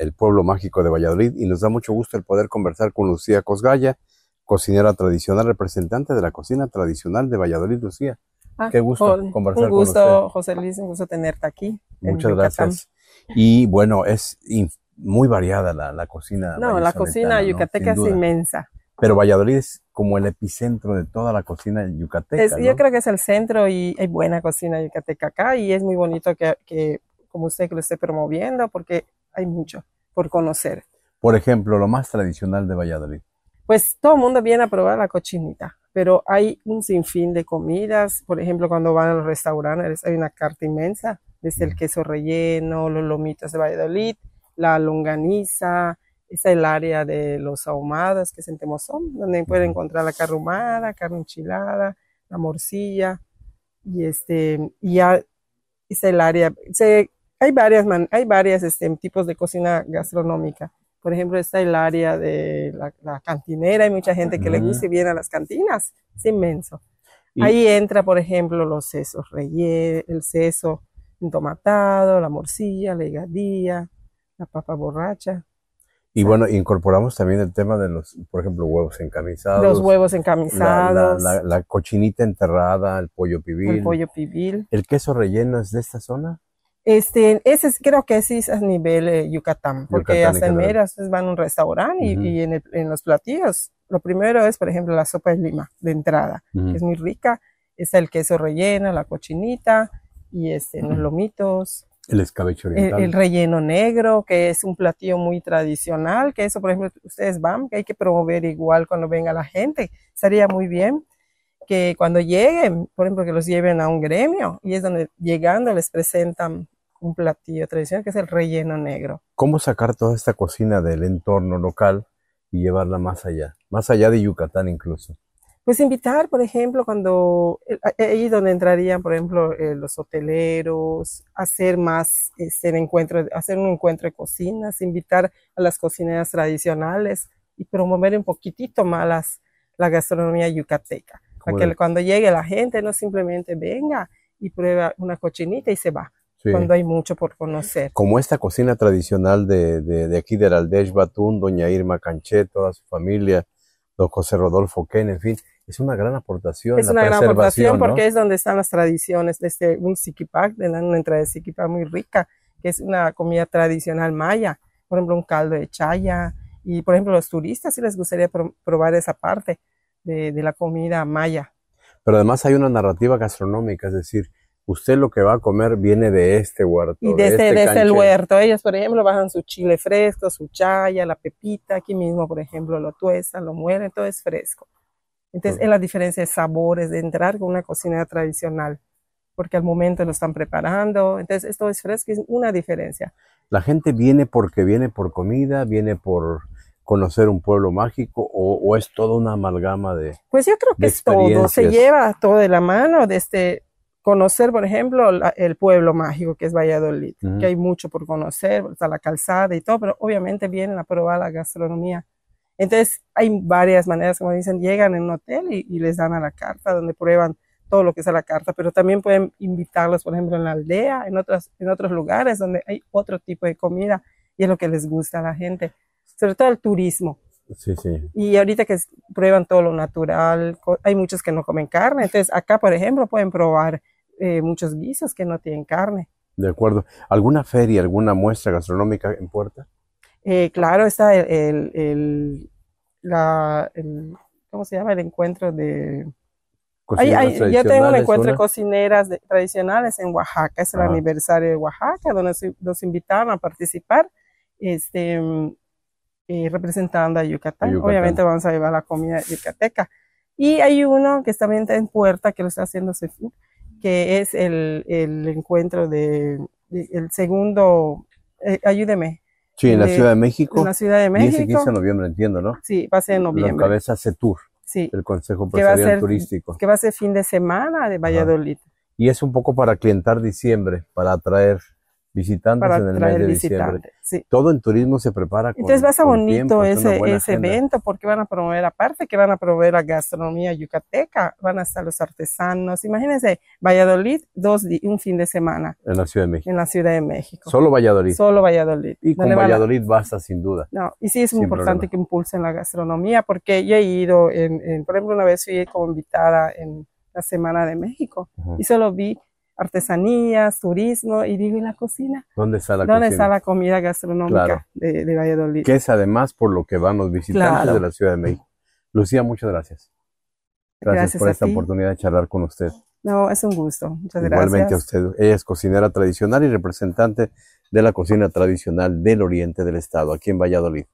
el pueblo mágico de Valladolid y nos da mucho gusto el poder conversar con Lucía Cosgaya, cocinera tradicional, representante de la cocina tradicional de Valladolid, Lucía. Ah, qué gusto con conversar un gusto, José Luis, un gusto tenerte aquí. Muchas gracias. Y bueno, es muy variada la, cocina. No, la cocina yucateca es inmensa. Pero Valladolid es como el epicentro de toda la cocina yucateca. Yo creo que es el centro y hay buena cocina yucateca acá y es muy bonito que, que como usted que lo esté promoviendo porque hay mucho por conocer. Por ejemplo, lo más tradicional de Valladolid. Pues todo el mundo viene a probar la cochinita, pero hay un sinfín de comidas. Por ejemplo, cuando van a los restaurantes hay una carta inmensa, desde el mm. queso relleno, los lomitos de Valladolid, la longaniza, es el área de los ahumados que sentemos son donde pueden encontrar la carrumada, ahumada, carne enchilada, la morcilla, y este, y ya es el área, se hay varias, hay varias este, tipos de cocina gastronómica. Por ejemplo, está el área de la, cantinera, hay mucha gente que le gusta y viene a las cantinas, es inmenso. Ahí entra, por ejemplo, los sesos rellenos, el seso tomatado, la morcilla, la higadilla, la papa borracha. Y bueno, incorporamos también el tema de los, por ejemplo, huevos encamisados. Los huevos encamisados. la cochinita enterrada, el pollo pibil. El pollo pibil. ¿El queso relleno es de esta zona? Este, ese creo que sí es a nivel eh, Yucatán, porque Yucatán hasta pues, van a un restaurante y, en, los platillos, lo primero es, por ejemplo, la sopa de lima de entrada, que es muy rica, es el queso relleno, la cochinita y este, los lomitos. El escabeche oriental. el, relleno negro, que es un platillo muy tradicional, que eso, por ejemplo, ustedes van, que hay que promover igual cuando venga la gente, estaría muy bien que cuando lleguen, por ejemplo, que los lleven a un gremio y es donde llegando les presentan un platillo tradicional que es el relleno negro. ¿Cómo sacar toda esta cocina del entorno local y llevarla más allá, más allá de Yucatán incluso? Pues invitar, por ejemplo, cuando eh, eh, ahí donde entrarían, por ejemplo, eh, los hoteleros, hacer más este encuentro, hacer un encuentro de cocinas, invitar a las cocineras tradicionales y promover un poquitito más la gastronomía yucateca. Para que cuando llegue la gente no simplemente venga y prueba una cochinita y se va. Cuando hay mucho por conocer. Como esta cocina tradicional de, de, de aquí del Aldesh Batún, doña Irma Canché, toda su familia, don José Rodolfo Ken, en fin, es una gran aportación. Es la una gran aportación porque es donde están las tradiciones, desde este, un siquipac, de una entrada de siquipac muy rica, que es una comida tradicional maya, por ejemplo, un caldo de chaya, y por ejemplo, los turistas sí les gustaría probar esa parte, de, la comida maya. Pero además hay una narrativa gastronómica, es decir, usted lo que va a comer viene de este huerto. Y de, de ese este este huerto. ellos, por ejemplo, bajan su chile fresco, su chaya, la pepita, aquí mismo, por ejemplo, lo tuestan, lo muelen, todo es fresco. Entonces, es la diferencia de sabores, de entrar con una cocina tradicional, porque al momento lo están preparando. Entonces, esto es fresco, es una diferencia. La gente viene porque viene por comida, viene por conocer un pueblo mágico o, es toda una amalgama de... Pues yo creo que es todo, se lleva todo de la mano, este conocer, por ejemplo, el pueblo mágico que es Valladolid, que hay mucho por conocer, está la calzada y todo, pero obviamente viene a probar la gastronomía. Entonces hay varias maneras, como dicen, llegan en un hotel y, les dan a la carta, donde prueban todo lo que es a la carta, pero también pueden invitarlos, por ejemplo, en la aldea, en, otras, en otros lugares donde hay otro tipo de comida y es lo que les gusta a la gente sobre todo el turismo. Sí, sí. Y ahorita que prueban todo lo natural, hay muchos que no comen carne. Entonces, acá, por ejemplo, pueden probar eh, muchos guisos que no tienen carne. De acuerdo. ¿Alguna feria, alguna muestra gastronómica en puerta? Eh, claro, está el, ¿cómo se llama? El encuentro de... Cocineras ay, yo tengo un encuentro de cocineras tradicionales en Oaxaca, es el aniversario de Oaxaca, donde nos invitaron a participar. Este, eh, representando a Yucatán. Obviamente vamos a llevar la comida yucateca. Y hay uno que está está en puerta, que lo está haciendo se que es el, el encuentro de, el segundo, eh, ayúdeme. Sí, en la eh, Ciudad de México. En la Ciudad de México. 15 de noviembre, entiendo, ¿no? Sí, va a ser en noviembre. La cabeza CETUR, sí, el Consejo Empresarial Turístico. Que va a ser fin de semana de Valladolid. Y es un poco para clientar diciembre, para atraer visitantes en el mes de diciembre. Todo el turismo se prepara con Entonces va a bonito ese, evento porque van a promover, aparte que van a promover la gastronomía yucateca, van a estar los artesanos. Imagínense, Valladolid, dos un fin de semana. En la Ciudad de México. En la Ciudad de México. Solo Valladolid. Solo Valladolid. Y con Valladolid a... basta sin duda. No, y sí es muy importante que impulsen la gastronomía porque yo he ido, en, por ejemplo, una vez fui como invitada en la Semana de México y solo vi artesanías, turismo, y digo, ¿y la cocina? ¿Dónde está la ¿Dónde está la comida gastronómica de, de, Valladolid? Que es además por lo que van los visitantes de la Ciudad de México. Lucía, muchas gracias. Gracias, por esta oportunidad de charlar con usted. No, es un gusto. Muchas gracias. Igualmente a usted. Ella es cocinera tradicional y representante de la cocina tradicional del oriente del estado, aquí en Valladolid.